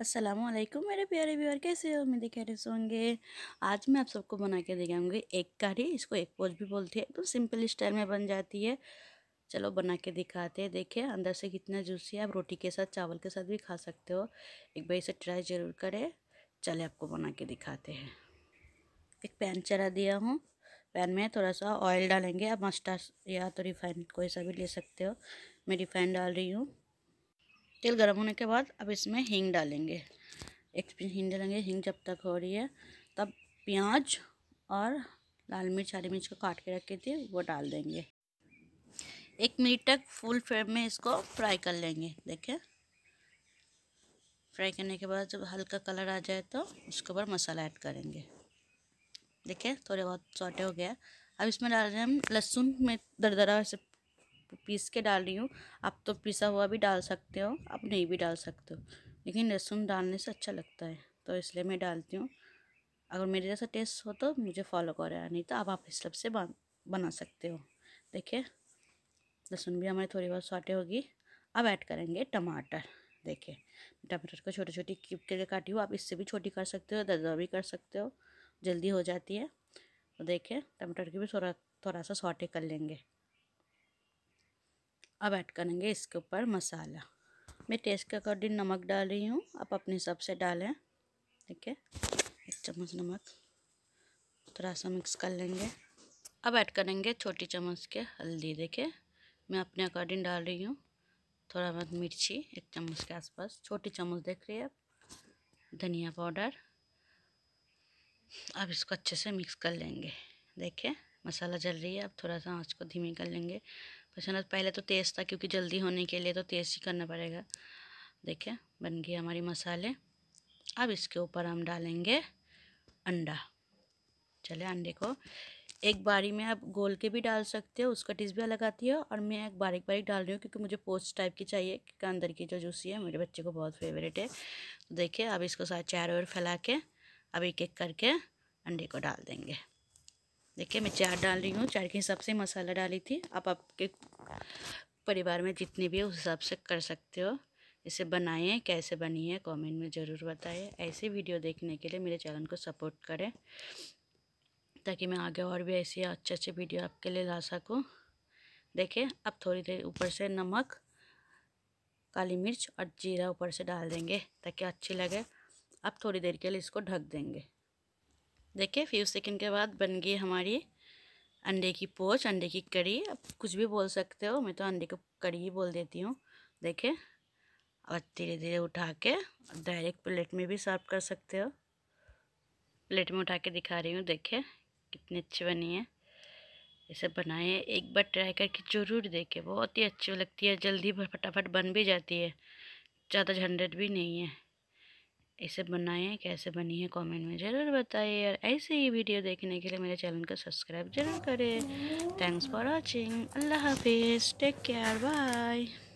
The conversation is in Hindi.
असलम मेरे प्यारे व्यूअर कैसे हो मैं कह रहे होंगे आज मैं आप सबको बना के दिखाऊंगी एक कारी इसको एक पोज भी बोलते हैं एकदम तो सिंपल स्टाइल में बन जाती है चलो बना के दिखाते हैं देखिए अंदर से कितना जूसी है आप रोटी के साथ चावल के साथ भी खा सकते हो एक बार इसे ट्राई ज़रूर करें चले आपको बना के दिखाते हैं एक पैन चढ़ा दिया हूँ पैन में थोड़ा सा ऑयल डालेंगे आप मस्टर्ड या तो रिफाइंड कोई सा भी ले सकते हो मैं रिफाइंड डाल रही हूँ तेल गर्म होने के बाद अब इसमें हींग डालेंगे एक हींग डालेंगे हींग जब तक हो रही है तब प्याज और लाल मिर्च हरी मिर्च को काट के रखी थी वो डाल देंगे एक मिनट तक फुल फ्लेम में इसको फ्राई कर लेंगे देखें फ्राई करने के बाद जब हल्का कलर आ जाए तो उसके ऊपर मसाला ऐड करेंगे देखिए थोड़े बहुत सॉटे हो गया अब इसमें डाल रहे हैं हम लहसुन में दरदरा ऐसे पीस के डाल रही हूँ आप तो पिसा हुआ भी डाल सकते हो आप नहीं भी डाल सकते हो लेकिन लहसुन डालने से अच्छा लगता है तो इसलिए मैं डालती हूँ अगर मेरे जैसा टेस्ट हो तो मुझे फॉलो करो यार नहीं तो अब आप इस तरफ से बना सकते हो देखिए लहसुन भी हमारी थोड़ी बहुत सॉटे होगी अब ऐड करेंगे टमाटर देखिए टमाटर को छोटी छोटी क्यूब करके काटी हो आप इससे भी छोटी कर सकते हो दर्जा भी कर सकते हो जल्दी हो जाती है तो देखिए टमाटर की भी थोड़ा थोड़ा सा सॉटे कर लेंगे अब ऐड करेंगे इसके ऊपर मसाला मैं टेस्ट के अकॉर्डिंग नमक डाल रही हूँ आप अपने हिसाब से डालें ठीक है एक चम्मच नमक थोड़ा सा मिक्स कर लेंगे अब ऐड करेंगे छोटी चम्मच के हल्दी देखिए मैं अपने अकॉर्डिंग डाल रही हूँ थोड़ा बहुत मिर्ची एक चम्मच के आसपास छोटी चम्मच देख रही है आप धनिया पाउडर अब इसको अच्छे से मिक्स कर लेंगे देखिए मसाला जल रही है अब थोड़ा सा आँच को धीमी कर लेंगे पसंद पहले तो तेज़ था क्योंकि जल्दी होने के लिए तो तेज़ ही करना पड़ेगा देखिए बन गई हमारी मसाले अब इसके ऊपर हम डालेंगे अंडा चले अंडे को एक बारी में आप गोल के भी डाल सकते हो उसका भी अलग आती है और मैं एक बारीक बारीक डाल रही हूँ क्योंकि मुझे पोस्ट टाइप की चाहिए क्योंकि अंदर की जो जूसी है मेरे बच्चे को बहुत फेवरेट है तो देखिए अब इसको साथ चारों ओर फैला के अब एक एक करके अंडे को डाल देंगे देखिए मैं चार डाल रही हूँ चार के हिसाब से मसाला डाली थी आप आपके परिवार में जितने भी है उस हिसाब से कर सकते हो इसे बनाएं कैसे बनी है कमेंट में ज़रूर बताएं ऐसे वीडियो देखने के लिए मेरे चैनल को सपोर्ट करें ताकि मैं आगे और भी ऐसे अच्छे अच्छे वीडियो आपके लिए ला सकूँ देखिए अब थोड़ी देर ऊपर से नमक काली मिर्च और जीरा ऊपर से डाल देंगे ताकि अच्छी लगे अब थोड़ी देर के लिए इसको ढक देंगे देखिए फ्यू सेकंड के बाद बन गई हमारी अंडे की पोच अंडे की कड़ी आप कुछ भी बोल सकते हो मैं तो अंडे को कड़ी ही बोल देती हूँ देखिए और धीरे धीरे उठा के डायरेक्ट प्लेट में भी सर्व कर सकते हो प्लेट में उठा के दिखा रही हूँ देखिए कितनी अच्छी बनी है इसे बनाए एक बार ट्राई करके ज़रूर देखें बहुत ही अच्छी लगती है जल्दी फटाफट बन भी जाती है ज़्यादा झंझट भी नहीं है इसे बनाए हैं कैसे बनी है कमेंट में ज़रूर बताइए और ऐसे ही वीडियो देखने के लिए मेरे चैनल को सब्सक्राइब जरूर करें थैंक्स फॉर वॉचिंग अल्लाह हाफिज़ टेक केयर बाय